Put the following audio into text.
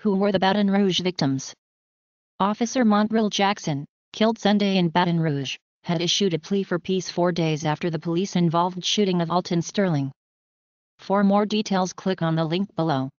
who were the Baton Rouge victims. Officer Montrell Jackson, killed Sunday in Baton Rouge, had issued a plea for peace four days after the police-involved shooting of Alton Sterling. For more details click on the link below.